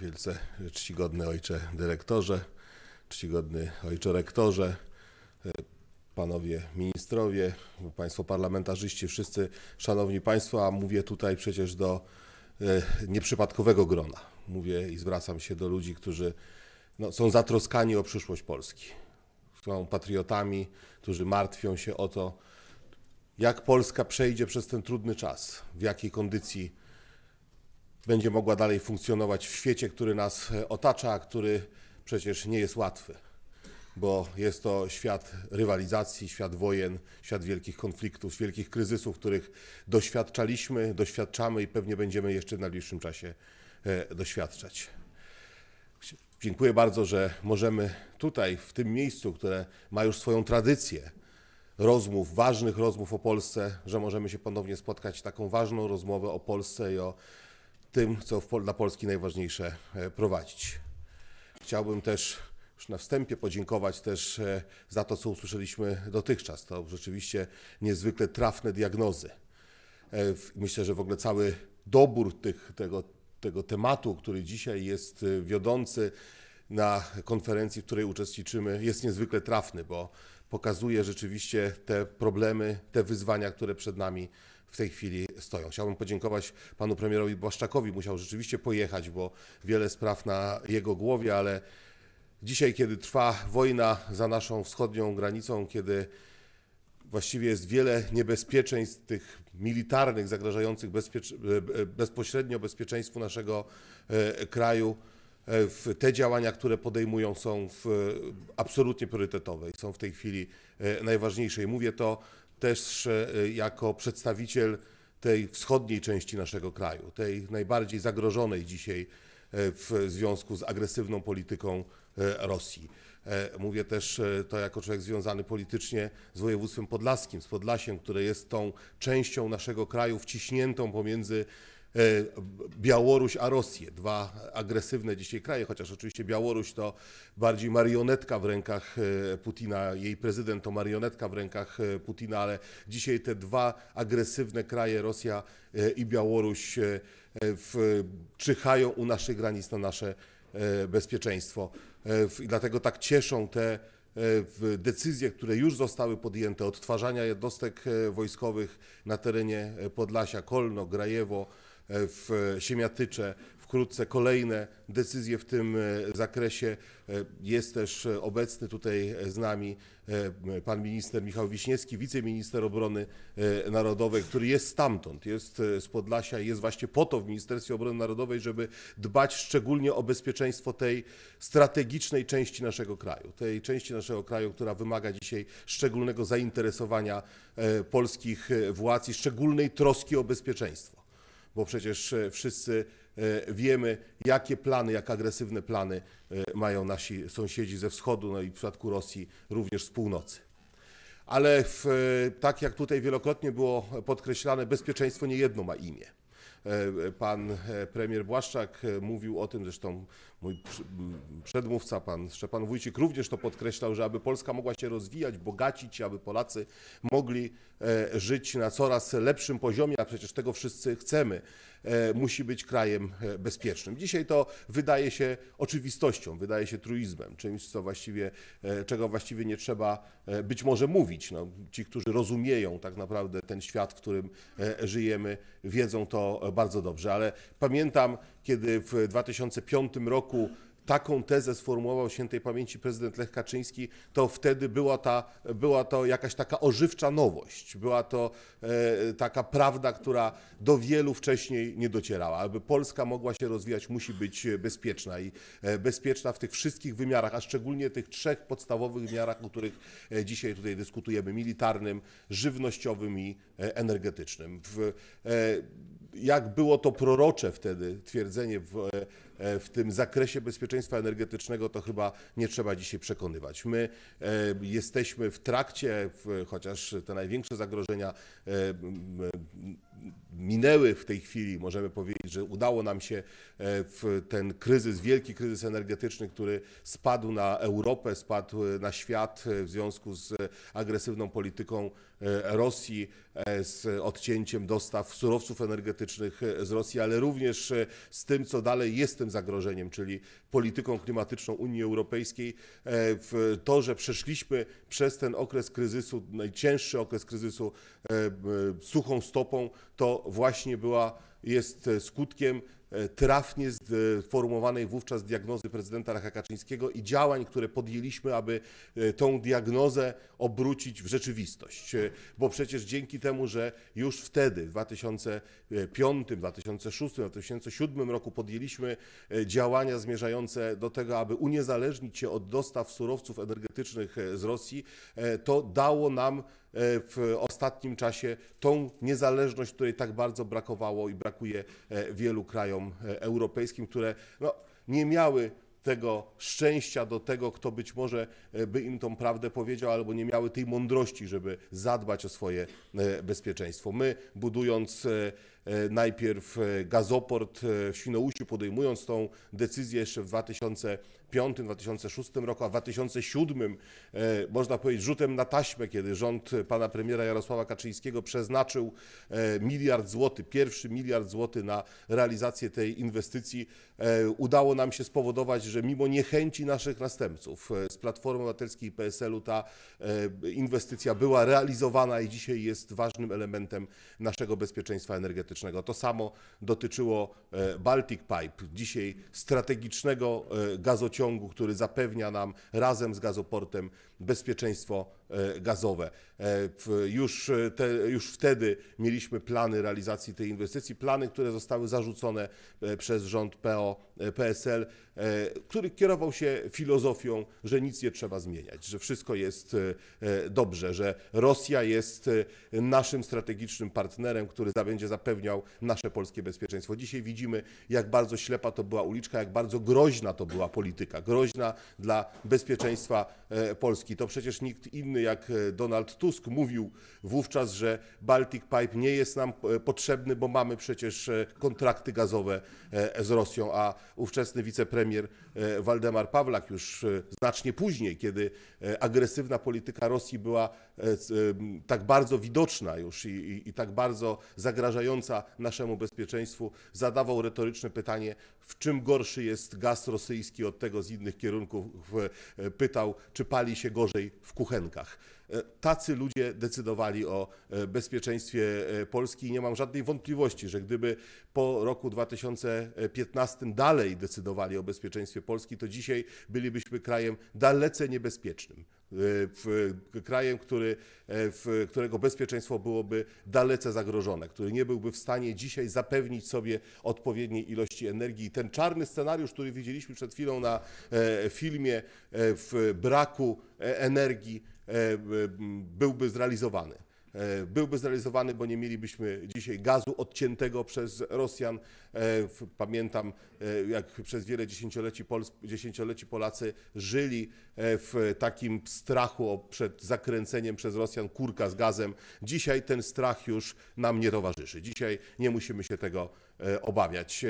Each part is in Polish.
wielce czcigodny ojcze dyrektorze, czcigodny ojcze rektorze, e, panowie ministrowie, państwo parlamentarzyści, wszyscy szanowni państwo, a mówię tutaj przecież do e, nieprzypadkowego grona. Mówię i zwracam się do ludzi, którzy no, są zatroskani o przyszłość Polski. Są patriotami, którzy martwią się o to, jak Polska przejdzie przez ten trudny czas, w jakiej kondycji będzie mogła dalej funkcjonować w świecie, który nas e, otacza, a który przecież nie jest łatwy, bo jest to świat rywalizacji, świat wojen, świat wielkich konfliktów, wielkich kryzysów, których doświadczaliśmy, doświadczamy i pewnie będziemy jeszcze w najbliższym czasie e, doświadczać. Dziękuję bardzo, że możemy tutaj, w tym miejscu, które ma już swoją tradycję rozmów, ważnych rozmów o Polsce, że możemy się ponownie spotkać taką ważną rozmowę o Polsce i o tym, co dla Polski najważniejsze e, prowadzić. Chciałbym też już na wstępie podziękować też e, za to, co usłyszeliśmy dotychczas. To rzeczywiście niezwykle trafne diagnozy. E, myślę, że w ogóle cały dobór tych, tego, tego tematu, który dzisiaj jest wiodący na konferencji, w której uczestniczymy, jest niezwykle trafny, bo pokazuje rzeczywiście te problemy, te wyzwania, które przed nami w tej chwili stoją. Chciałbym podziękować panu premierowi Błaszczakowi. Musiał rzeczywiście pojechać, bo wiele spraw na jego głowie, ale dzisiaj, kiedy trwa wojna za naszą wschodnią granicą, kiedy właściwie jest wiele niebezpieczeństw tych militarnych zagrażających e, bezpośrednio bezpieczeństwu naszego e, kraju. E, te działania, które podejmują, są absolutnie priorytetowe i są w tej chwili najważniejsze. I mówię to też e, jako przedstawiciel tej wschodniej części naszego kraju, tej najbardziej zagrożonej dzisiaj e, w związku z agresywną polityką e, Rosji. Mówię też to jako człowiek związany politycznie z województwem podlaskim, z Podlasiem, które jest tą częścią naszego kraju wciśniętą pomiędzy E, Białoruś a Rosję. Dwa agresywne dzisiaj kraje, chociaż oczywiście Białoruś to bardziej marionetka w rękach e, Putina, jej prezydent to marionetka w rękach e, Putina, ale dzisiaj te dwa agresywne kraje, Rosja i Białoruś, w, czyhają u naszych granic na nasze bezpieczeństwo. I dlatego tak cieszą te decyzje, które już zostały podjęte, odtwarzania jednostek wojskowych na terenie Podlasia, Kolno, Grajewo, w Siemiatycze, wkrótce kolejne decyzje w tym e, zakresie. E, jest też e, obecny tutaj z nami pan minister Michał Wiśniewski, wiceminister obrony narodowej, który jest stamtąd, jest z Podlasia, jest właśnie po to w Ministerstwie Obrony Narodowej, żeby dbać szczególnie o bezpieczeństwo tej strategicznej części naszego kraju, tej części naszego kraju, która wymaga dzisiaj szczególnego zainteresowania polskich władz i szczególnej troski o bezpieczeństwo bo przecież e, wszyscy e, wiemy, jakie plany, jak agresywne plany e, mają nasi sąsiedzi ze wschodu, no i w przypadku Rosji również z północy. Ale w, tak jak tutaj wielokrotnie było podkreślane, bezpieczeństwo nie jedno ma imię. E, pan e, premier Błaszczak e, mówił o tym, zresztą mój przedmówca, pan Szczepan Wójcik, również to podkreślał, że aby Polska mogła się rozwijać, bogacić, aby Polacy mogli żyć na coraz lepszym poziomie, a przecież tego wszyscy chcemy. E, musi być krajem e, bezpiecznym. Dzisiaj to wydaje się oczywistością, wydaje się truizmem, czymś, co właściwie, e, czego właściwie nie trzeba być może mówić. No, ci, którzy rozumieją tak naprawdę ten świat, w którym żyjemy, wiedzą to bardzo dobrze, ale pamiętam, kiedy w 2005 roku taką tezę sformułował świętej pamięci prezydent Lech Kaczyński, to wtedy była, ta, była to jakaś taka ożywcza nowość. Była to e, taka prawda, która do wielu wcześniej nie docierała. Aby Polska mogła się rozwijać, musi być bezpieczna i e, bezpieczna w tych wszystkich wymiarach, a szczególnie tych trzech podstawowych wymiarach, o których e, dzisiaj tutaj dyskutujemy: militarnym, żywnościowym i e, energetycznym. W, e, jak było to prorocze wtedy twierdzenie w e, E, w tym zakresie bezpieczeństwa energetycznego, to chyba nie trzeba dzisiaj przekonywać. My e, jesteśmy w trakcie, chociaż te największe zagrożenia e, minęły w tej chwili, możemy powiedzieć, że udało nam się w ten kryzys, wielki kryzys energetyczny, który spadł na Europę, spadł na świat w związku z agresywną polityką Rosji, z odcięciem dostaw surowców energetycznych z Rosji, ale również z tym, co dalej jest tym zagrożeniem, czyli polityką klimatyczną Unii Europejskiej. E, to, że przeszliśmy przez ten okres kryzysu, najcięższy okres kryzysu e, suchą stopą, to właśnie była, jest e, skutkiem E, trafnie sformułowanej e, wówczas diagnozy prezydenta Lecha Kaczyńskiego i działań, które podjęliśmy, aby e, tą diagnozę obrócić w rzeczywistość. Bo przecież dzięki temu, że już wtedy, w 2005, 2006, 2007 roku podjęliśmy działania zmierzające do tego, aby uniezależnić się od dostaw surowców energetycznych z Rosji, to dało nam E, w ostatnim czasie tą niezależność, której tak bardzo brakowało i brakuje e, wielu krajom e, europejskim, które no, nie miały tego szczęścia do tego, kto być może by im tą prawdę powiedział, albo nie miały tej mądrości, żeby zadbać o swoje bezpieczeństwo. My, budując najpierw gazoport w Świnoujściu, podejmując tą decyzję jeszcze w 2000 2005, 2006 roku, a w 2007 e, można powiedzieć rzutem na taśmę, kiedy rząd pana premiera Jarosława Kaczyńskiego przeznaczył e, miliard złotych, pierwszy miliard złotych na realizację tej inwestycji, e, udało nam się spowodować, że mimo niechęci naszych następców z Platformy Obywatelskiej i PSL-u ta inwestycja była realizowana i dzisiaj jest ważnym elementem naszego bezpieczeństwa energetycznego. To samo dotyczyło Baltic Pipe, dzisiaj strategicznego gazociągu gazociągu, który zapewnia nam razem z gazoportem bezpieczeństwo e, gazowe. E, już, e, te, już wtedy mieliśmy plany realizacji tej inwestycji, plany, które zostały zarzucone przez rząd PO, PSL, który kierował się filozofią, że nic nie trzeba zmieniać, że wszystko jest dobrze, że Rosja jest naszym strategicznym partnerem, który będzie zapewniał nasze polskie bezpieczeństwo. Dzisiaj widzimy, jak bardzo ślepa to była uliczka, jak bardzo groźna to była polityka, groźna dla bezpieczeństwa Polski. Polski. To przecież nikt inny jak e, Donald Tusk mówił wówczas, że Baltic Pipe nie jest nam e, potrzebny, bo mamy przecież e, kontrakty gazowe z Rosją, a ówczesny wicepremier Waldemar Pawlak już znacznie później, kiedy agresywna polityka Rosji była tak bardzo widoczna już i, i, i tak bardzo zagrażająca naszemu bezpieczeństwu, zadawał retoryczne pytanie, w czym gorszy jest gaz rosyjski od tego z innych kierunków, e, pytał, czy pali się gorzej w kuchenkach. E, tacy ludzie decydowali o e, bezpieczeństwie Polski i nie mam żadnej wątpliwości, że gdyby po roku 2015 dalej decydowali o bezpieczeństwie Polski, to dzisiaj bylibyśmy krajem dalece niebezpiecznym krajem, który, e, w którego bezpieczeństwo byłoby dalece zagrożone, który nie byłby w stanie dzisiaj zapewnić sobie odpowiedniej ilości energii. I ten czarny scenariusz, który widzieliśmy przed chwilą na e, filmie e, w braku energii, byłby zrealizowany. E, byłby zrealizowany, bo nie mielibyśmy dzisiaj gazu odciętego przez Rosjan. E, pamiętam, e, jak przez wiele dziesięcioleci, Pol dziesięcioleci Polacy żyli w takim strachu przed zakręceniem przez Rosjan kurka z gazem. Dzisiaj ten strach już nam nie towarzyszy. Dzisiaj nie musimy się tego obawiać.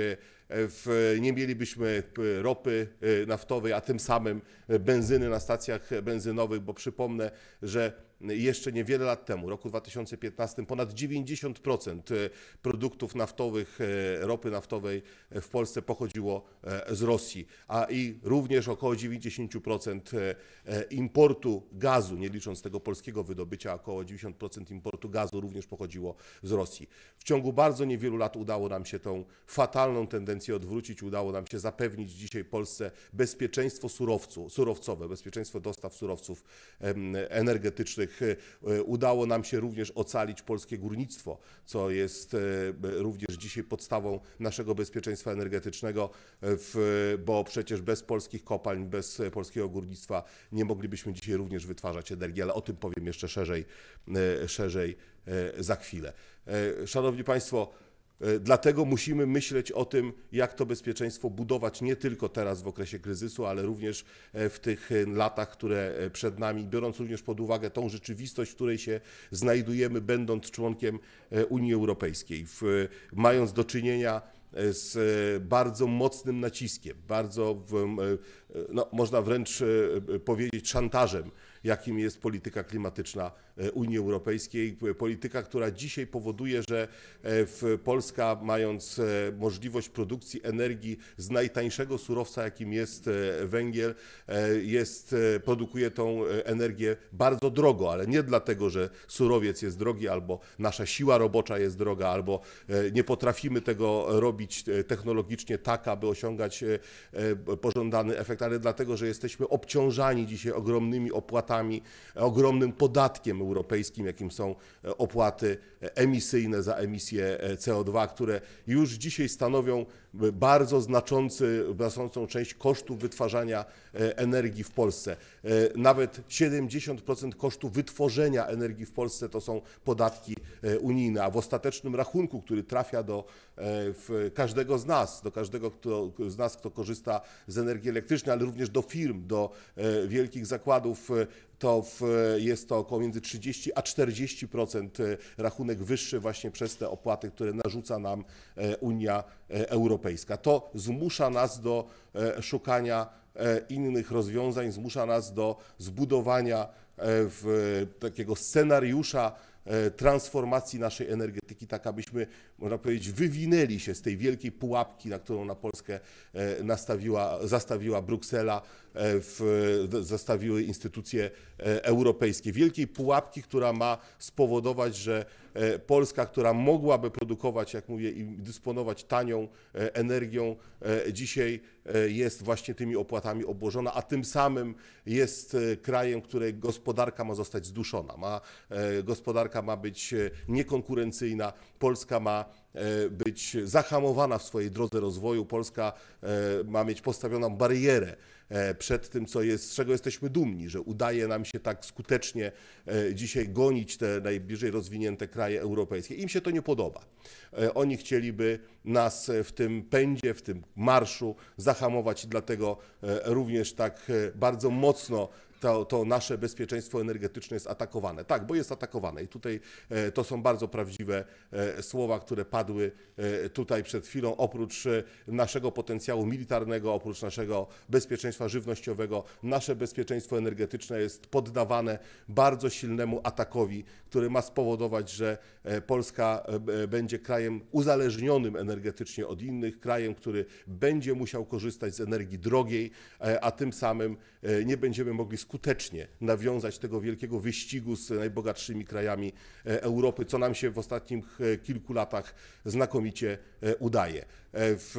nie mielibyśmy ropy naftowej, a tym samym benzyny na stacjach benzynowych, bo przypomnę, że jeszcze niewiele lat temu, roku 2015, ponad 90% e, produktów naftowych, e, ropy naftowej e, w Polsce pochodziło z Rosji, a i również około 90% importu gazu, nie licząc tego polskiego wydobycia, około 90% importu gazu również pochodziło z Rosji. W ciągu bardzo niewielu lat udało nam się tą fatalną tendencję odwrócić, udało nam się zapewnić dzisiaj Polsce bezpieczeństwo surowców, surowcowe, bezpieczeństwo dostaw surowców energetycznych których e, udało nam się również ocalić polskie górnictwo, co jest e, również dzisiaj podstawą naszego bezpieczeństwa energetycznego, e, bo przecież bez polskich kopalń, bez polskiego górnictwa nie moglibyśmy dzisiaj również wytwarzać energii, ale o tym powiem jeszcze szerzej, szerzej za chwilę. Szanowni Państwo, E, dlatego musimy myśleć o tym, jak to bezpieczeństwo budować nie tylko teraz w okresie kryzysu, ale również e, w tych e, latach, które przed nami, biorąc również pod uwagę tą rzeczywistość, w której się znajdujemy, będąc członkiem Unii Europejskiej, w, mając do czynienia z bardzo mocnym naciskiem, bardzo, no, można wręcz powiedzieć, szantażem, jakim jest polityka klimatyczna E, Unii Europejskiej, polityka, która dzisiaj powoduje, że e, Polska, mając e, możliwość produkcji energii z najtańszego surowca, jakim jest węgiel, jest, produkuje tą energię bardzo drogo, ale nie dlatego, że surowiec jest drogi, albo nasza siła robocza jest droga, albo nie potrafimy tego robić technologicznie tak, aby osiągać pożądany efekt, ale dlatego, że jesteśmy obciążani dzisiaj ogromnymi opłatami, ogromnym podatkiem europejskim, jakim są e, opłaty e, emisyjne za emisję e, CO2, które już dzisiaj stanowią bardzo znaczący, znaczącą część kosztów wytwarzania energii w Polsce. Nawet 70% kosztów wytworzenia energii w Polsce to są podatki unijne, a w ostatecznym rachunku, który trafia do każdego z nas, do każdego kto, z nas, kto korzysta z energii elektrycznej, ale również do firm, do wielkich zakładów to w, jest to około między 30 a 40% e, rachunek wyższy właśnie przez te opłaty, które narzuca nam e, Unia e, Europejska. To zmusza nas do szukania innych rozwiązań, zmusza nas do zbudowania takiego scenariusza transformacji naszej energetyki, tak abyśmy, można powiedzieć, wywinęli się z tej wielkiej pułapki, na którą na Polskę nastawiła, zastawiła Bruksela E, w, zastawiły instytucje e, europejskie. Wielkiej pułapki, która ma spowodować, że e, Polska, która mogłaby produkować, jak mówię, i dysponować tanią energią, dzisiaj jest właśnie tymi opłatami obłożona, a tym samym jest krajem, której gospodarka ma zostać zduszona. Ma, gospodarka ma być niekonkurencyjna, Polska ma być zahamowana w swojej drodze rozwoju, Polska ma mieć postawioną barierę E, przed tym, co jest, z czego jesteśmy dumni, że udaje nam się tak skutecznie e, dzisiaj gonić te najbliżej rozwinięte kraje europejskie. Im się to nie podoba. E, oni chcieliby nas w tym pędzie, w tym marszu zahamować i dlatego również tak bardzo mocno to, to nasze bezpieczeństwo energetyczne jest atakowane. Tak, bo jest atakowane i tutaj e, to są bardzo prawdziwe e, słowa, które padły e, tutaj przed chwilą. Oprócz naszego potencjału militarnego, oprócz naszego bezpieczeństwa żywnościowego, nasze bezpieczeństwo energetyczne jest poddawane bardzo silnemu atakowi, który ma spowodować, że Polska będzie krajem uzależnionym energetycznie od innych, krajem, który będzie musiał korzystać z energii drogiej, a tym samym E, nie będziemy mogli skutecznie nawiązać tego wielkiego wyścigu z najbogatszymi krajami e, Europy, co nam się w ostatnich e, kilku latach znakomicie udaje. W,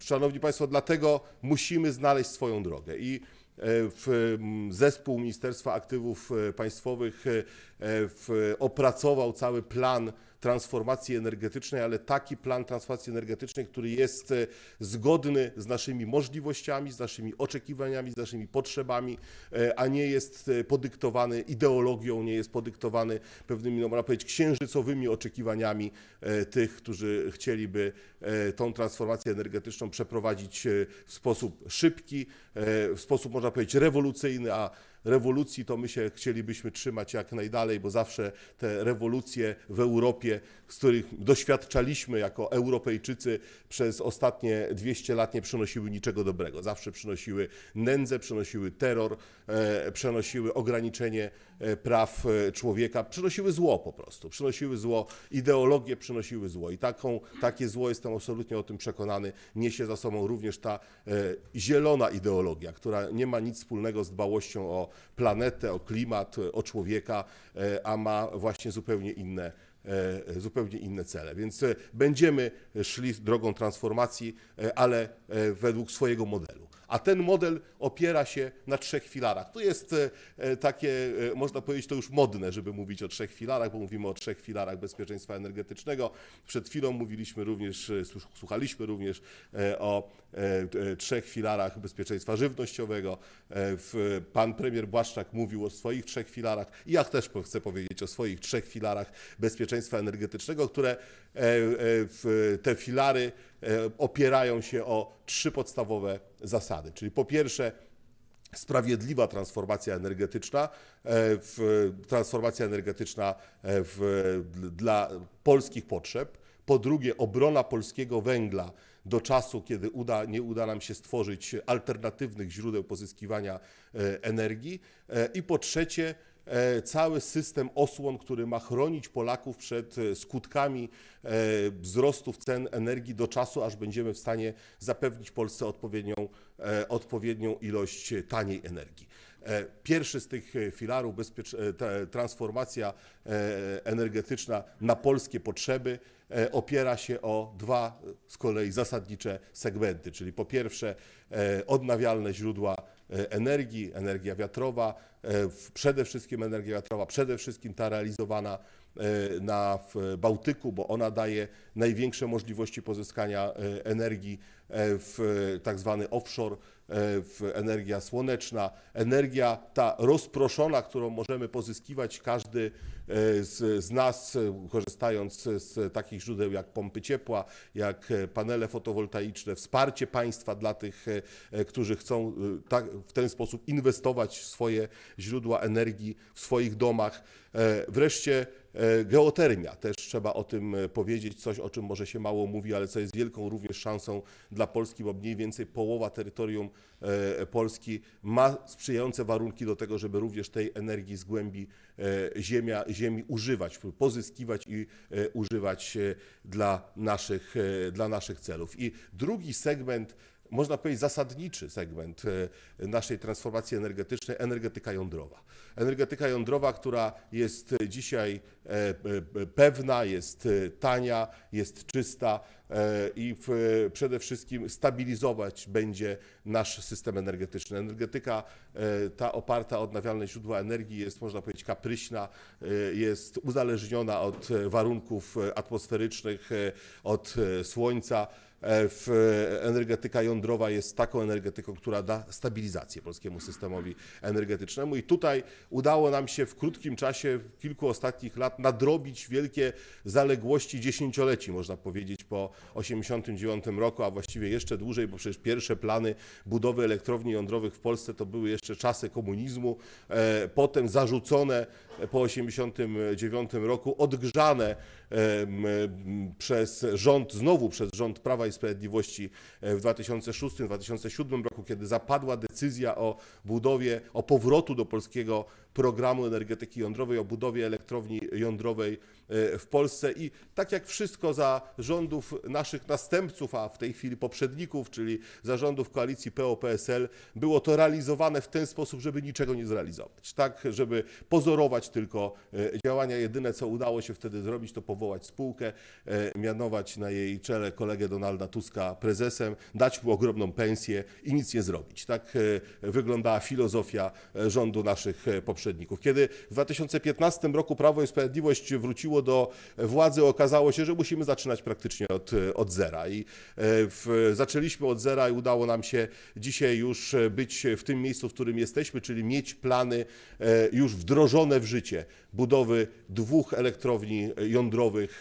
szanowni Państwo, dlatego musimy znaleźć swoją drogę i w zespół Ministerstwa Aktywów Państwowych opracował cały plan transformacji energetycznej, ale taki plan transformacji energetycznej, który jest e, zgodny z naszymi możliwościami, z naszymi oczekiwaniami, z naszymi potrzebami, e, a nie jest e, podyktowany ideologią, nie jest podyktowany pewnymi, no, można powiedzieć, księżycowymi oczekiwaniami tych, którzy chcieliby tą transformację energetyczną przeprowadzić w sposób szybki, w sposób, można powiedzieć, rewolucyjny, a rewolucji to my się chcielibyśmy trzymać jak najdalej, bo zawsze te rewolucje w Europie, z których doświadczaliśmy jako Europejczycy przez ostatnie 200 lat, nie przynosiły niczego dobrego. Zawsze przynosiły nędzę, przynosiły terror, e, przynosiły ograniczenie E, praw e, człowieka przynosiły zło po prostu. Przynosiły zło, ideologie przynosiły zło. I taką, takie zło, jestem absolutnie o tym przekonany, niesie za sobą również ta e, zielona ideologia, która nie ma nic wspólnego z dbałością o planetę, o klimat, o człowieka, a ma właśnie zupełnie inne zupełnie inne cele. Więc będziemy szli drogą transformacji, ale według swojego modelu. A ten model opiera się na trzech filarach. To jest e, e, takie, e, można powiedzieć, to już modne, żeby mówić o trzech filarach, bo mówimy o trzech filarach bezpieczeństwa energetycznego. Przed chwilą mówiliśmy również, słuchaliśmy również o trzech filarach bezpieczeństwa żywnościowego. Pan premier Błaszczak mówił o swoich trzech filarach. Ja też chcę powiedzieć o swoich trzech filarach bezpieczeństwa energetycznego, które te filary E, opierają się o trzy podstawowe zasady. Czyli po pierwsze, sprawiedliwa transformacja energetyczna, e, w, transformacja energetyczna e, w, dla polskich potrzeb. Po drugie, obrona polskiego węgla do czasu, kiedy uda, nie uda nam się stworzyć alternatywnych źródeł pozyskiwania energii. I po trzecie, E, cały system osłon, który ma chronić Polaków przed e, skutkami e, wzrostów cen energii do czasu, aż będziemy w stanie zapewnić Polsce odpowiednią, odpowiednią ilość taniej energii. Pierwszy z tych filarów, transformacja energetyczna na polskie potrzeby, opiera się o dwa z kolei zasadnicze segmenty, czyli po pierwsze odnawialne źródła E, energii, energia wiatrowa, e, przede wszystkim energia wiatrowa, przede wszystkim ta realizowana e, na w Bałtyku, bo ona daje największe możliwości pozyskania energii w tak zwany offshore E, energia słoneczna, energia ta rozproszona, którą możemy pozyskiwać każdy e, z, z nas, e, korzystając z takich źródeł jak pompy ciepła, jak panele fotowoltaiczne, wsparcie państwa dla tych, którzy chcą tak, w ten sposób inwestować w swoje źródła energii w swoich domach. Wreszcie E, geotermia, też trzeba o tym e, powiedzieć, coś o czym może się mało mówi, ale co jest wielką również szansą dla Polski, bo mniej więcej połowa terytorium e, Polski ma sprzyjające warunki do tego, żeby również tej energii z głębi ziemia, ziemi używać, pozyskiwać i używać dla naszych, dla naszych celów. I drugi segment można powiedzieć, zasadniczy segment e, naszej transformacji energetycznej energetyka jądrowa. Energetyka jądrowa, która jest dzisiaj e, e, pewna, jest tania, jest czysta i w, przede wszystkim stabilizować będzie nasz system energetyczny. Energetyka ta oparta o odnawialne źródła energii jest, można powiedzieć, kapryśna, jest uzależniona od warunków atmosferycznych, od słońca. E, w energetyka jądrowa jest taką energetyką, która da stabilizację polskiemu systemowi energetycznemu i tutaj udało nam się w krótkim czasie, w kilku ostatnich lat nadrobić wielkie zaległości dziesięcioleci, można powiedzieć, po 89 roku, a właściwie jeszcze dłużej, bo przecież pierwsze plany budowy elektrowni jądrowych w Polsce to były jeszcze czasy komunizmu, e, potem zarzucone po 89 roku, odgrzane przez rząd, znowu przez rząd Prawa i Sprawiedliwości e, w 2006-2007 roku, kiedy zapadła decyzja o budowie, o powrotu do polskiego programu energetyki jądrowej, o budowie elektrowni jądrowej e, w Polsce. I tak jak wszystko za rządów naszych następców, a w tej chwili poprzedników, czyli zarządów koalicji PO-PSL, było to realizowane w ten sposób, żeby niczego nie zrealizować. Tak, żeby pozorować tylko e, działania. Jedyne, co udało się wtedy zrobić, to powołać spółkę, e, mianować na jej czele kolegę Donalda Tuska prezesem, dać mu ogromną pensję i nic nie zrobić. Tak wyglądała filozofia rządu naszych poprzedników. Kiedy w 2015 roku Prawo i Sprawiedliwość wróciło do władzy, okazało się, że musimy zaczynać praktycznie od, od zera. I e, w, zaczęliśmy od zera i udało nam się dzisiaj już e, być w tym miejscu, w którym jesteśmy, czyli mieć plany e, już wdrożone w życie budowy dwóch elektrowni jądrowych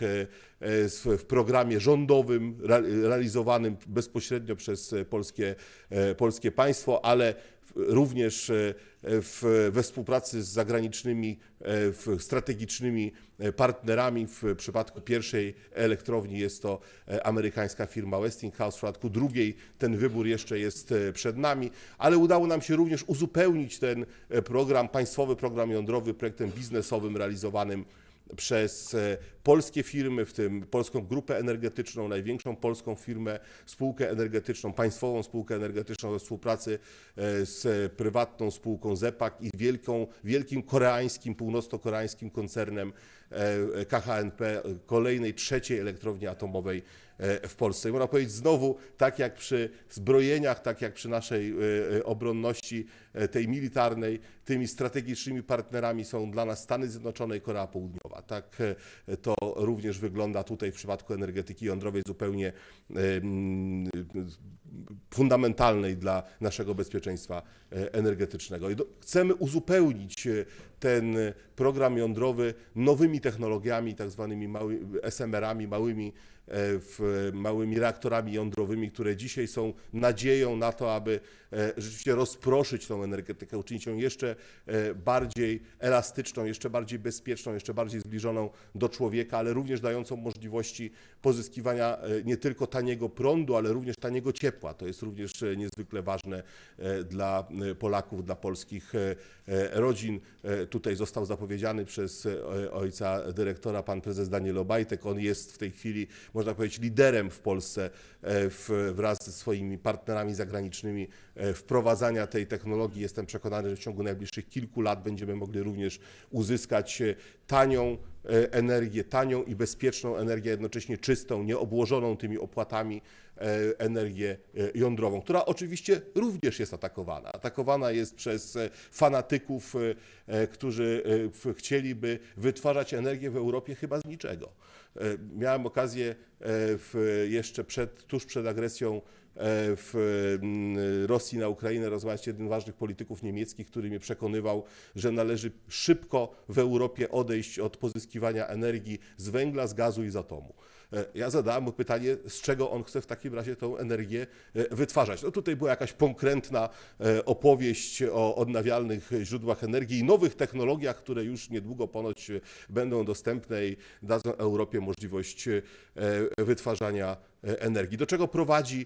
w programie rządowym realizowanym bezpośrednio przez polskie, polskie państwo, ale również w, we współpracy z zagranicznymi e, strategicznymi e, partnerami. W przypadku pierwszej elektrowni jest to e, amerykańska firma Westinghouse, w przypadku drugiej ten wybór jeszcze jest przed nami, ale udało nam się również uzupełnić ten program, państwowy program jądrowy, projektem biznesowym realizowanym przez e, polskie firmy, w tym polską grupę energetyczną, największą polską firmę, spółkę energetyczną, państwową spółkę energetyczną we współpracy e, z prywatną spółką ZEPAK i wielką, wielkim koreańskim, północno-koreańskim koncernem E, KHNP, kolejnej trzeciej elektrowni atomowej e, w Polsce. I można powiedzieć znowu, tak jak przy zbrojeniach, tak jak przy naszej e, obronności tej militarnej, tymi strategicznymi partnerami są dla nas Stany Zjednoczone i Korea Południowa. Tak to również wygląda tutaj w przypadku energetyki jądrowej zupełnie mm, fundamentalnej dla naszego bezpieczeństwa energetycznego. I chcemy uzupełnić ten program jądrowy nowymi technologiami, tak zwanymi SMR-ami, małymi E, w małymi reaktorami jądrowymi, które dzisiaj są nadzieją na to, aby e, rzeczywiście rozproszyć tą energetykę, uczynić ją jeszcze e, bardziej elastyczną, jeszcze bardziej bezpieczną, jeszcze bardziej zbliżoną do człowieka, ale również dającą możliwości pozyskiwania nie tylko taniego prądu, ale również taniego ciepła. To jest również niezwykle ważne dla Polaków, dla polskich rodzin. Tutaj został zapowiedziany przez ojca dyrektora pan prezes Daniel Obajtek. On jest w tej chwili można powiedzieć, liderem w Polsce e, w, wraz ze swoimi partnerami zagranicznymi e, wprowadzania tej technologii. Jestem przekonany, że w ciągu najbliższych kilku lat będziemy mogli również uzyskać e, tanią energię, tanią i bezpieczną energię, jednocześnie czystą, nieobłożoną tymi opłatami energię jądrową, która oczywiście również jest atakowana. Atakowana jest przez fanatyków, którzy chcieliby wytwarzać energię w Europie chyba z niczego. E, miałem okazję e, w, jeszcze przed, tuż przed agresją e, w mm, Rosji na Ukrainę rozmawiać z jednym z ważnych polityków niemieckich, który mnie przekonywał, że należy szybko w Europie odejść od pozyskiwania energii z węgla, z gazu i z atomu. E, ja zadałem mu pytanie, z czego on chce w takim razie tą energię e, wytwarzać. No tutaj była jakaś konkretna e, opowieść o odnawialnych źródłach energii i nowych technologiach, które już niedługo ponoć będą dostępne i dadzą Europie możliwość wytwarzania E, energii. Do czego prowadzi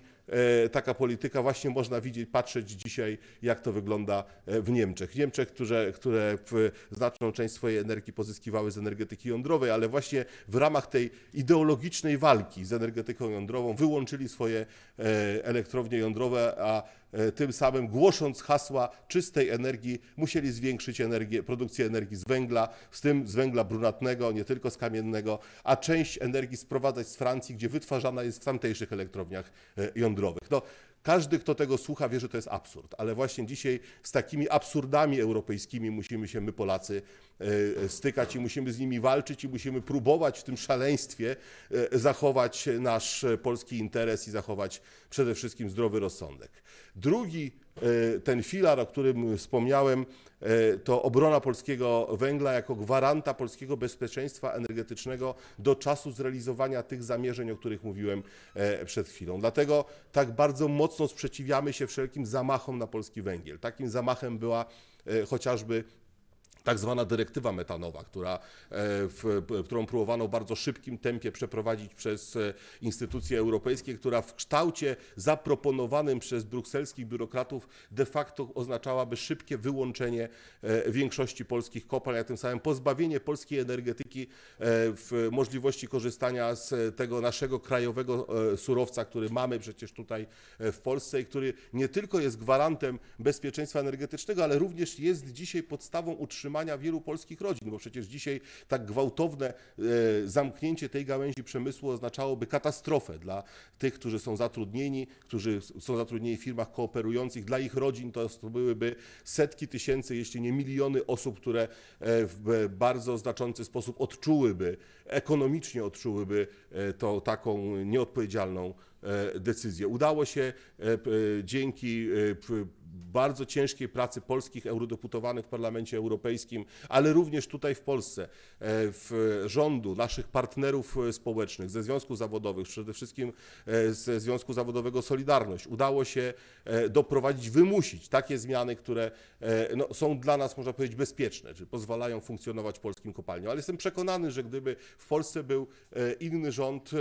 e, taka polityka? Właśnie można widzieć, patrzeć dzisiaj, jak to wygląda e, w Niemczech. Niemczech, które, które znaczną część swojej energii pozyskiwały z energetyki jądrowej, ale właśnie w ramach tej ideologicznej walki z energetyką jądrową wyłączyli swoje elektrownie jądrowe, a E, tym samym głosząc hasła czystej energii, musieli zwiększyć energię, produkcję energii z węgla, z tym z węgla brunatnego, nie tylko z kamiennego, a część energii sprowadzać z Francji, gdzie wytwarzana jest w tamtejszych elektrowniach e, jądrowych. No, każdy, kto tego słucha, wie, że to jest absurd, ale właśnie dzisiaj z takimi absurdami europejskimi musimy się my, Polacy, e, stykać i musimy z nimi walczyć i musimy próbować w tym szaleństwie e, zachować nasz polski interes i zachować przede wszystkim zdrowy rozsądek. Drugi e, ten filar, o którym wspomniałem, E, to obrona polskiego węgla jako gwaranta polskiego bezpieczeństwa energetycznego do czasu zrealizowania tych zamierzeń, o których mówiłem e, przed chwilą. Dlatego tak bardzo mocno sprzeciwiamy się wszelkim zamachom na polski węgiel. Takim zamachem była e, chociażby tak zwana dyrektywa metanowa, która, e, w, którą próbowano w bardzo szybkim tempie przeprowadzić przez e, instytucje europejskie, która w kształcie zaproponowanym przez brukselskich biurokratów de facto oznaczałaby szybkie wyłączenie e, większości polskich kopalń, a tym samym pozbawienie polskiej energetyki w możliwości korzystania z tego naszego krajowego surowca, który mamy przecież tutaj w Polsce i który nie tylko jest gwarantem bezpieczeństwa energetycznego, ale również jest dzisiaj podstawą utrzymania utrzymania wielu polskich rodzin, bo przecież dzisiaj tak gwałtowne e, zamknięcie tej gałęzi przemysłu oznaczałoby katastrofę dla tych, którzy są zatrudnieni, którzy są zatrudnieni w firmach kooperujących. Dla ich rodzin to byłyby setki tysięcy, jeśli nie miliony osób, które e, w bardzo znaczący sposób odczułyby, ekonomicznie odczułyby e, to taką nieodpowiedzialną decyzję. Udało się dzięki bardzo ciężkiej pracy polskich eurodeputowanych w Parlamencie Europejskim, ale również tutaj w Polsce, e, w rządu, naszych partnerów e, społecznych, ze związków zawodowych, przede wszystkim e, ze Związku Zawodowego Solidarność, udało się doprowadzić, wymusić takie zmiany, które no, są dla nas, można powiedzieć, bezpieczne, czy pozwalają funkcjonować polskim kopalniom. Ale jestem przekonany, że gdyby w Polsce był inny rząd,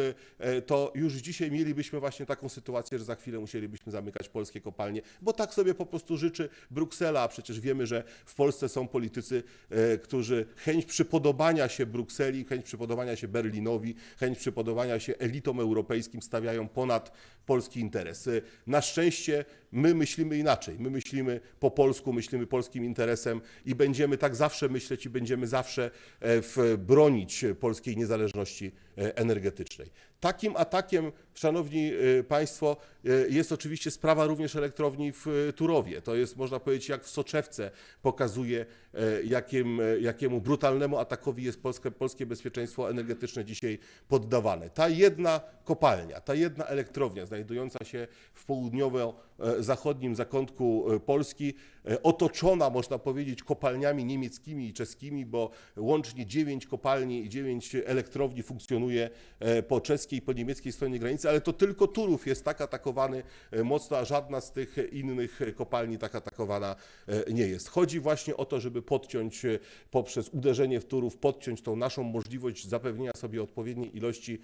to już dzisiaj mielibyśmy właśnie taką sytuację, że za chwilę musielibyśmy zamykać polskie kopalnie, bo tak sobie po prostu życzy Bruksela, a przecież wiemy, że w Polsce są politycy, e, którzy chęć przypodobania się Brukseli, chęć przypodobania się Berlinowi, chęć przypodobania się elitom europejskim stawiają ponad polski interes. E, na szczęście my myślimy inaczej. My myślimy po polsku, myślimy polskim interesem i będziemy tak zawsze myśleć i będziemy zawsze e, bronić polskiej niezależności energetycznej. Takim atakiem, szanowni y, państwo, y, jest oczywiście sprawa również elektrowni w y, Turowie. To jest, można powiedzieć, jak w soczewce pokazuje, jakim, jakiemu brutalnemu atakowi jest polskie, polskie bezpieczeństwo energetyczne dzisiaj poddawane. Ta jedna kopalnia, ta jedna elektrownia znajdująca się w południowo E, zachodnim zakątku e, Polski, e, otoczona można powiedzieć kopalniami niemieckimi i czeskimi, bo łącznie 9 kopalni i 9 elektrowni funkcjonuje po czeskiej i po niemieckiej stronie granicy, ale to tylko Turów jest tak atakowany mocno, a żadna z tych innych kopalni tak atakowana nie jest. Chodzi właśnie o to, żeby podciąć poprzez uderzenie w Turów, podciąć tą naszą możliwość zapewnienia sobie odpowiedniej ilości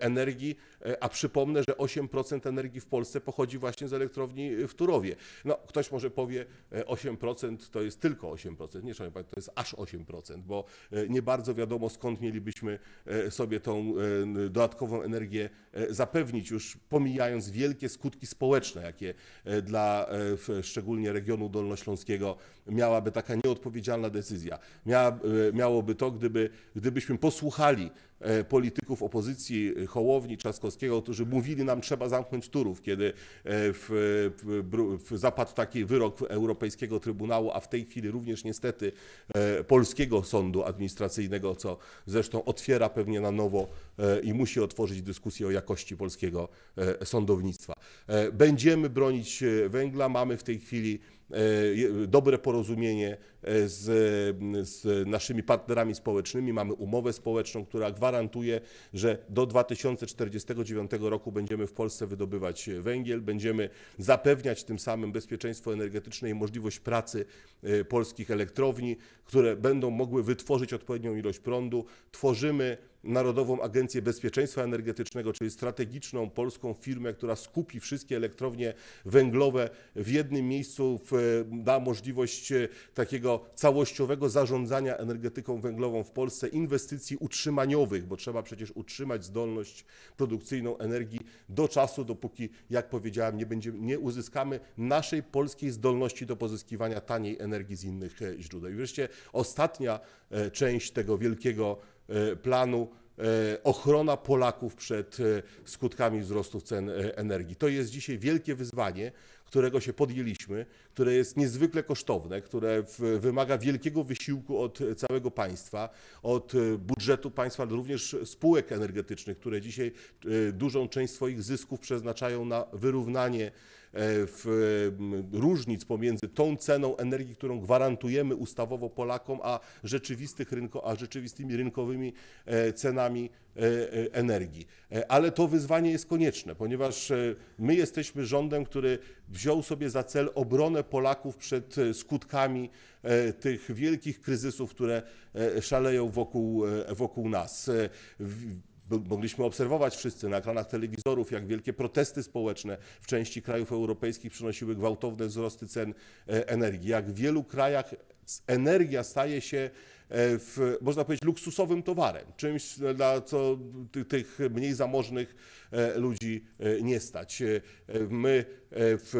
energii, a przypomnę, że 8% energii w Polsce pochodzi właśnie z elektrowni elektrowni w Turowie. No, ktoś może powie 8% e, to jest tylko 8%. Nie, szanowni państwo, to jest aż 8%, bo e, nie bardzo wiadomo skąd mielibyśmy e, sobie tą dodatkową energię zapewnić, już pomijając wielkie skutki społeczne, jakie dla szczególnie regionu dolnośląskiego miałaby taka nieodpowiedzialna decyzja. Mia, e, miałoby to, gdyby, gdybyśmy posłuchali e, polityków opozycji e, Hołowni, Trzaskowskiego, którzy mówili nam, trzeba zamknąć Turów, kiedy w, w, w zapadł taki wyrok Europejskiego Trybunału, a w tej chwili również niestety polskiego sądu administracyjnego, co zresztą otwiera pewnie na nowo i musi otworzyć dyskusję o jakości polskiego sądownictwa. Będziemy bronić węgla, mamy w tej chwili E, dobre porozumienie, z, z naszymi partnerami społecznymi. Mamy umowę społeczną, która gwarantuje, że do 2049 roku będziemy w Polsce wydobywać węgiel, będziemy zapewniać tym samym bezpieczeństwo energetyczne i możliwość pracy e, polskich elektrowni, które będą mogły wytworzyć odpowiednią ilość prądu. Tworzymy Narodową Agencję Bezpieczeństwa Energetycznego, czyli strategiczną polską firmę, która skupi wszystkie elektrownie węglowe w jednym miejscu, e, da możliwość e, takiego całościowego zarządzania energetyką węglową w Polsce, inwestycji utrzymaniowych, bo trzeba przecież utrzymać zdolność produkcyjną energii do czasu, dopóki, jak powiedziałem, nie, będziemy, nie uzyskamy naszej polskiej zdolności do pozyskiwania taniej energii z innych e, źródeł. I wreszcie ostatnia e, część tego wielkiego e, planu E, ochrona Polaków przed e, skutkami wzrostu cen e, energii. To jest dzisiaj wielkie wyzwanie, którego się podjęliśmy, które jest niezwykle kosztowne, które wymaga wielkiego wysiłku od całego państwa, od budżetu państwa, ale również spółek energetycznych, które dzisiaj dużą część swoich zysków przeznaczają na wyrównanie E, w, różnic pomiędzy tą ceną energii, którą gwarantujemy ustawowo Polakom, a, rzeczywistych rynko, a rzeczywistymi rynkowymi e, cenami e, energii. Ale to wyzwanie jest konieczne, ponieważ my jesteśmy rządem, który wziął sobie za cel obronę Polaków przed skutkami tych wielkich kryzysów, które szaleją wokół, wokół nas. Mogliśmy obserwować wszyscy na ekranach telewizorów, jak wielkie protesty społeczne w części krajów europejskich przynosiły gwałtowne wzrosty cen e, energii, jak w wielu krajach energia staje się, e, w, można powiedzieć, luksusowym towarem, czymś e, dla co, tych mniej zamożnych E, ludzi e, nie stać. E, my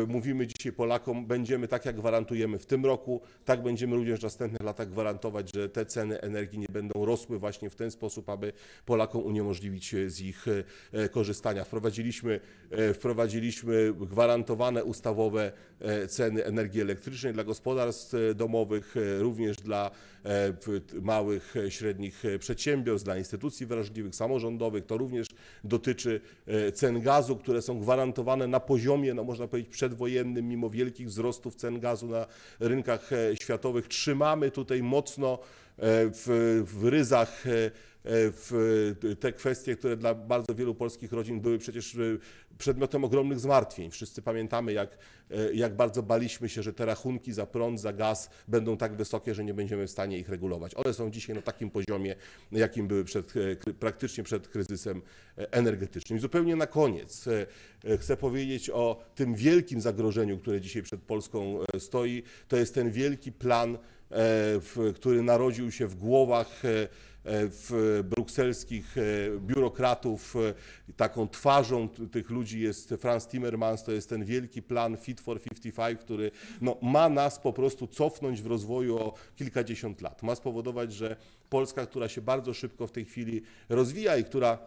mówimy dzisiaj Polakom, będziemy tak jak gwarantujemy w tym roku, tak będziemy również w następnych latach gwarantować, że te ceny energii nie będą rosły właśnie w ten sposób, aby Polakom uniemożliwić z ich korzystania. Wprowadziliśmy, wprowadziliśmy gwarantowane ustawowe ceny energii elektrycznej dla gospodarstw domowych, również dla małych, średnich przedsiębiorstw, dla instytucji wrażliwych, samorządowych. To również dotyczy E, cen gazu, które są gwarantowane na poziomie, no można powiedzieć, przedwojennym, mimo wielkich wzrostów cen gazu na rynkach e, światowych. Trzymamy tutaj mocno e, w, w ryzach E, w e, te kwestie, które dla bardzo wielu polskich rodzin były przecież e, przedmiotem ogromnych zmartwień. Wszyscy pamiętamy, jak, jak bardzo baliśmy się, że te rachunki za prąd, za gaz będą tak wysokie, że nie będziemy w stanie ich regulować. One są dzisiaj na takim poziomie, jakim były przed, praktycznie przed kryzysem energetycznym. I zupełnie na koniec chcę powiedzieć o tym wielkim zagrożeniu, które dzisiaj przed Polską stoi. To jest ten wielki plan, który narodził się w głowach E, w brukselskich e, biurokratów. E, taką twarzą tych ludzi jest Franz Timmermans, to jest ten wielki plan Fit for 55, który no, ma nas po prostu cofnąć w rozwoju o kilkadziesiąt lat. Ma spowodować, że Polska, która się bardzo szybko w tej chwili rozwija i która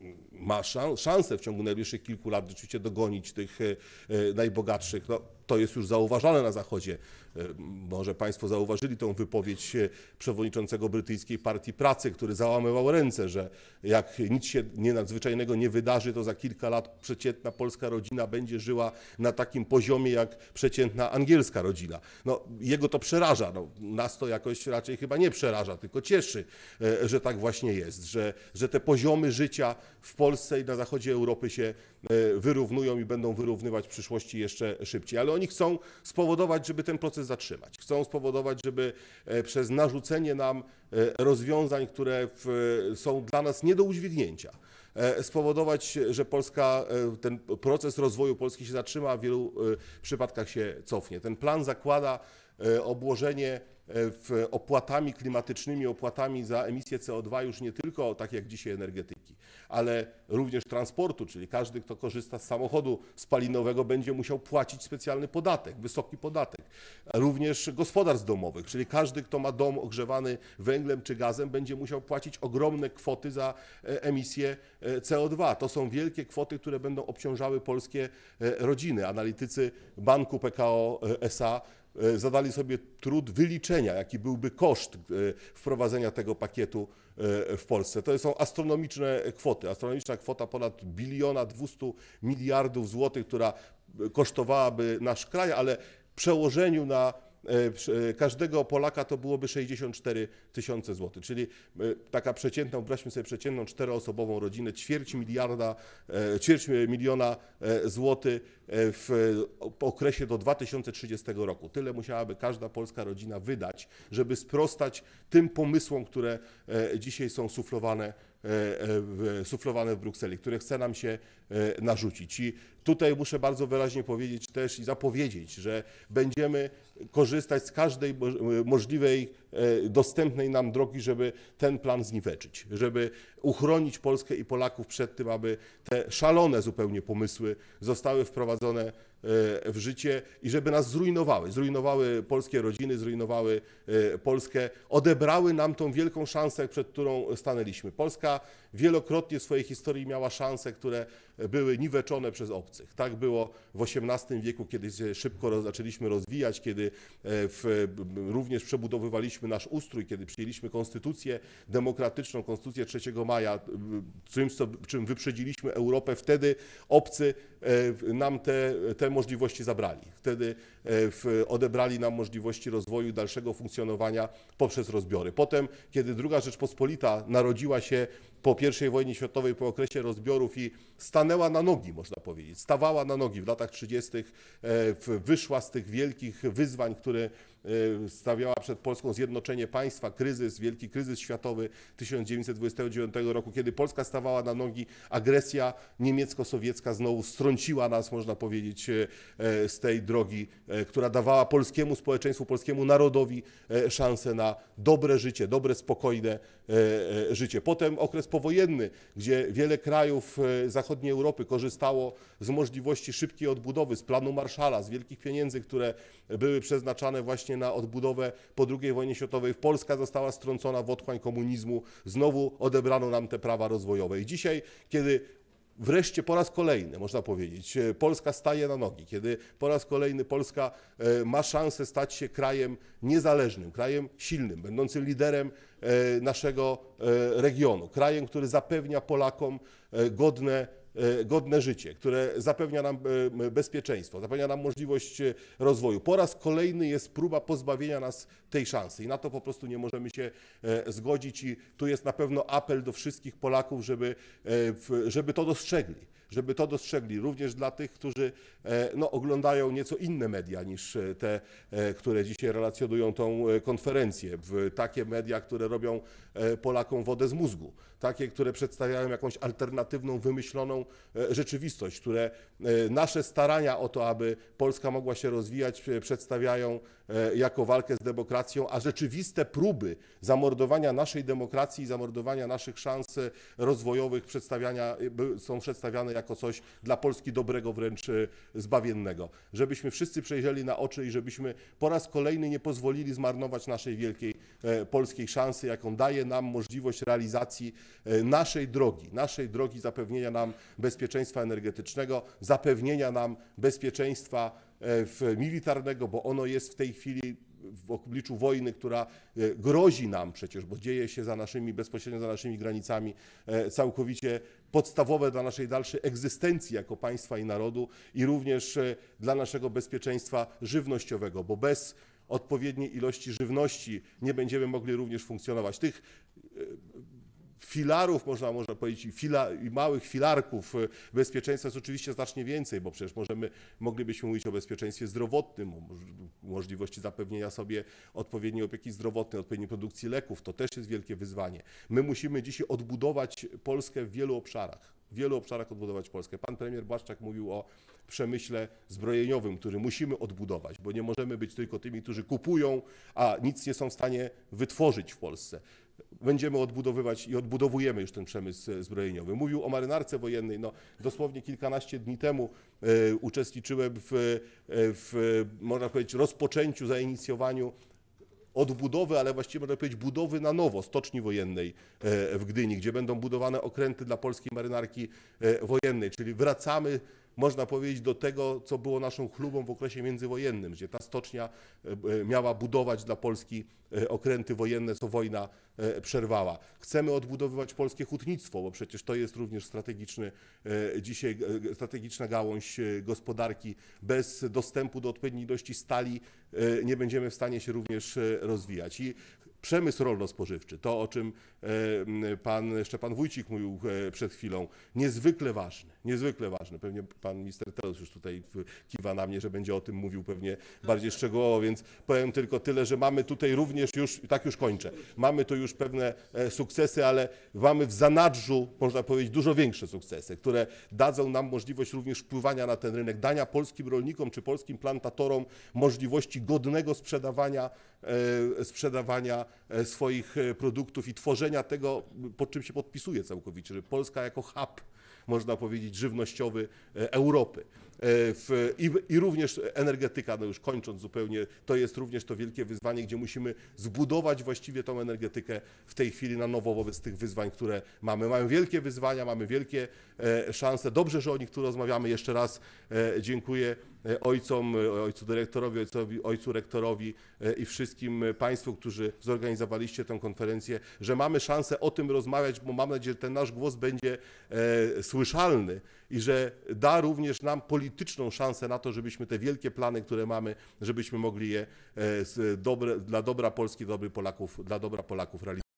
mm, ma szansę w ciągu najbliższych kilku lat rzeczywiście dogonić tych najbogatszych. No, to jest już zauważalne na Zachodzie. E, może Państwo zauważyli tą wypowiedź e, przewodniczącego Brytyjskiej Partii Pracy, który załamywał ręce, że jak nic się nie nadzwyczajnego nie wydarzy, to za kilka lat przeciętna polska rodzina będzie żyła na takim poziomie jak przeciętna angielska rodzina. No, jego to przeraża. No, nas to jakoś raczej chyba nie przeraża, tylko cieszy, e, że tak właśnie jest, że, że te poziomy życia w Polsce i na zachodzie Europy się E, wyrównują i będą wyrównywać w przyszłości jeszcze szybciej. Ale oni chcą spowodować, żeby ten proces zatrzymać. Chcą spowodować, żeby e, przez narzucenie nam e, rozwiązań, które są dla nas nie do udźwignięcia, spowodować, że Polska, ten proces rozwoju Polski się zatrzyma, a w wielu przypadkach się cofnie. Ten plan zakłada obłożenie E, opłatami klimatycznymi, opłatami za emisję CO2 już nie tylko, tak jak dzisiaj, energetyki, ale również transportu, czyli każdy, kto korzysta z samochodu spalinowego, będzie musiał płacić specjalny podatek, wysoki podatek. Również gospodarstw domowych, czyli każdy, kto ma dom ogrzewany węglem czy gazem, będzie musiał płacić ogromne kwoty za e, emisję e, CO2. To są wielkie kwoty, które będą obciążały polskie rodziny. Analitycy banku PKO SA E, zadali sobie trud wyliczenia, jaki byłby koszt e, wprowadzenia tego pakietu e, w Polsce. To są astronomiczne kwoty. Astronomiczna kwota ponad biliona 200 miliardów złotych, która kosztowałaby nasz kraj, ale w przełożeniu na E, e, każdego Polaka to byłoby 64 tysiące złotych, czyli e, taka przeciętna, wyobraźmy sobie przeciętną czteroosobową rodzinę, ćwierć miliarda, ćwierć miliona złotych w okresie do 2030 roku. Tyle musiałaby każda polska rodzina wydać, żeby sprostać tym pomysłom, które dzisiaj są suflowane suflowane w Brukseli, które chce nam się narzucić. I tutaj muszę bardzo wyraźnie powiedzieć też i zapowiedzieć, że będziemy korzystać z każdej możliwej E, dostępnej nam drogi, żeby ten plan zniweczyć, żeby uchronić Polskę i Polaków przed tym, aby te szalone zupełnie pomysły zostały wprowadzone e, w życie i żeby nas zrujnowały. Zrujnowały polskie rodziny, zrujnowały e, Polskę, odebrały nam tą wielką szansę, przed którą stanęliśmy. Polska wielokrotnie w swojej historii miała szanse, które były niweczone przez obcych. Tak było w XVIII wieku, kiedy się szybko zaczęliśmy rozwijać, kiedy w, również przebudowywaliśmy zmienialiśmy nasz ustrój, kiedy przyjęliśmy konstytucję demokratyczną, konstytucję 3 maja, czymś, co, czym wyprzedziliśmy Europę, wtedy obcy e, nam te, te możliwości zabrali. Wtedy e, odebrali nam możliwości rozwoju, dalszego funkcjonowania poprzez rozbiory. Potem, kiedy druga Rzeczpospolita narodziła się po I wojnie światowej, po okresie rozbiorów i stanęła na nogi, można powiedzieć, stawała na nogi w latach 30., e, wyszła z tych wielkich wyzwań, które Y, stawiała przed Polską zjednoczenie państwa, kryzys, wielki kryzys światowy 1929 roku, kiedy Polska stawała na nogi, agresja niemiecko-sowiecka znowu strąciła nas, można powiedzieć, y, y, z tej drogi, która dawała polskiemu społeczeństwu, polskiemu narodowi szansę na dobre życie, dobre, spokojne życie. Potem okres powojenny, gdzie wiele krajów zachodniej Europy korzystało z możliwości szybkiej odbudowy, z planu Marszala, z wielkich pieniędzy, które były przeznaczane właśnie właśnie na odbudowę po II wojnie światowej. Polska została strącona w otchłań komunizmu, znowu odebrano nam te prawa rozwojowe. I dzisiaj, kiedy wreszcie po raz kolejny, można powiedzieć, e, Polska staje na nogi, kiedy po raz kolejny Polska e, ma szansę stać się krajem niezależnym, krajem silnym, będącym liderem e, naszego regionu, krajem, który zapewnia Polakom godne E, godne życie, które zapewnia nam e, bezpieczeństwo, zapewnia nam możliwość e, rozwoju. Po raz kolejny jest próba pozbawienia nas tej szansy i na to po prostu nie możemy się zgodzić i tu jest na pewno apel do wszystkich Polaków, żeby, żeby to dostrzegli żeby to dostrzegli również dla tych, którzy no, oglądają nieco inne media niż te, które dzisiaj relacjonują tą konferencję. Takie media, które robią Polakom wodę z mózgu takie, które przedstawiają jakąś alternatywną, wymyśloną e, rzeczywistość, które e, nasze starania o to, aby Polska mogła się rozwijać, e, przedstawiają jako walkę z demokracją, a rzeczywiste próby zamordowania naszej demokracji i zamordowania naszych szans rozwojowych przedstawiania, są przedstawiane jako coś dla Polski dobrego, wręcz zbawiennego. Żebyśmy wszyscy przejrzeli na oczy i żebyśmy po raz kolejny nie pozwolili zmarnować naszej wielkiej polskiej szansy, jaką daje nam możliwość realizacji E, naszej drogi, naszej drogi zapewnienia nam bezpieczeństwa energetycznego, zapewnienia nam bezpieczeństwa e, militarnego, bo ono jest w tej chwili w obliczu wojny, która e, grozi nam przecież, bo dzieje się za naszymi, bezpośrednio za naszymi granicami, całkowicie podstawowe dla naszej dalszej egzystencji jako państwa i narodu i również dla naszego bezpieczeństwa żywnościowego, bo bez odpowiedniej ilości żywności nie będziemy mogli również funkcjonować. Tych filarów, można może powiedzieć, fila, i małych filarków y, bezpieczeństwa jest oczywiście znacznie więcej, bo przecież możemy, moglibyśmy mówić o bezpieczeństwie zdrowotnym, o możliwości zapewnienia sobie odpowiedniej opieki zdrowotnej, odpowiedniej produkcji leków. To też jest wielkie wyzwanie. My musimy dzisiaj odbudować Polskę w wielu obszarach. W wielu obszarach odbudować Polskę. Pan premier Błaszczak mówił o przemyśle zbrojeniowym, który musimy odbudować, bo nie możemy być tylko tymi, którzy kupują, a nic nie są w stanie wytworzyć w Polsce będziemy odbudowywać i odbudowujemy już ten przemysł e, zbrojeniowy. Mówił o marynarce wojennej. No, dosłownie kilkanaście dni temu e, uczestniczyłem w, e, w, można powiedzieć, rozpoczęciu, zainicjowaniu odbudowy, ale właściwie można powiedzieć budowy na nowo stoczni wojennej w Gdyni, gdzie będą budowane okręty dla polskiej marynarki wojennej, czyli wracamy można powiedzieć, do tego, co było naszą chlubą w okresie międzywojennym, gdzie ta stocznia e, e, miała budować dla Polski e, okręty wojenne, co wojna przerwała. Chcemy odbudowywać polskie hutnictwo, bo przecież to jest również strategiczny, dzisiaj strategiczna gałąź gospodarki. Bez dostępu do odpowiedniej ilości stali nie będziemy w stanie się również rozwijać. I przemysł rolno-spożywczy, to o czym e, pan Szczepan Wójcik mówił e, przed chwilą, niezwykle ważny, niezwykle ważny. Pewnie pan minister teraz już tutaj kiwa na mnie, że będzie o tym mówił pewnie bardziej szczegółowo, więc powiem tylko tyle, że mamy tutaj również już, tak już kończę, mamy tu już pewne e, sukcesy, ale mamy w zanadrzu, można powiedzieć, dużo większe sukcesy, które dadzą nam możliwość również wpływania na ten rynek, dania polskim rolnikom czy polskim plantatorom możliwości godnego sprzedawania, sprzedawania E, swoich e, produktów i tworzenia tego, pod czym się podpisuje całkowicie, że Polska jako hub, można powiedzieć, żywnościowy e, Europy. E, w, i, i, również energetyka, no już kończąc zupełnie, to jest również to wielkie wyzwanie, gdzie musimy zbudować właściwie tą energetykę w tej chwili na nowo wobec tych wyzwań, które mamy. Mamy wielkie wyzwania, mamy wielkie e, szanse. Dobrze, że o nich tu rozmawiamy. Jeszcze raz e, dziękuję ojcom, ojcu dyrektorowi, ojcowi, ojcu rektorowi i wszystkim Państwu, którzy zorganizowaliście tę konferencję, że mamy szansę o tym rozmawiać, bo mam nadzieję, że ten nasz głos będzie słyszalny i że da również nam polityczną szansę na to, żebyśmy te wielkie plany, które mamy, żebyśmy mogli je e, dobre, dla dobra Polski, dobry Polaków, dla dobra Polaków realizować.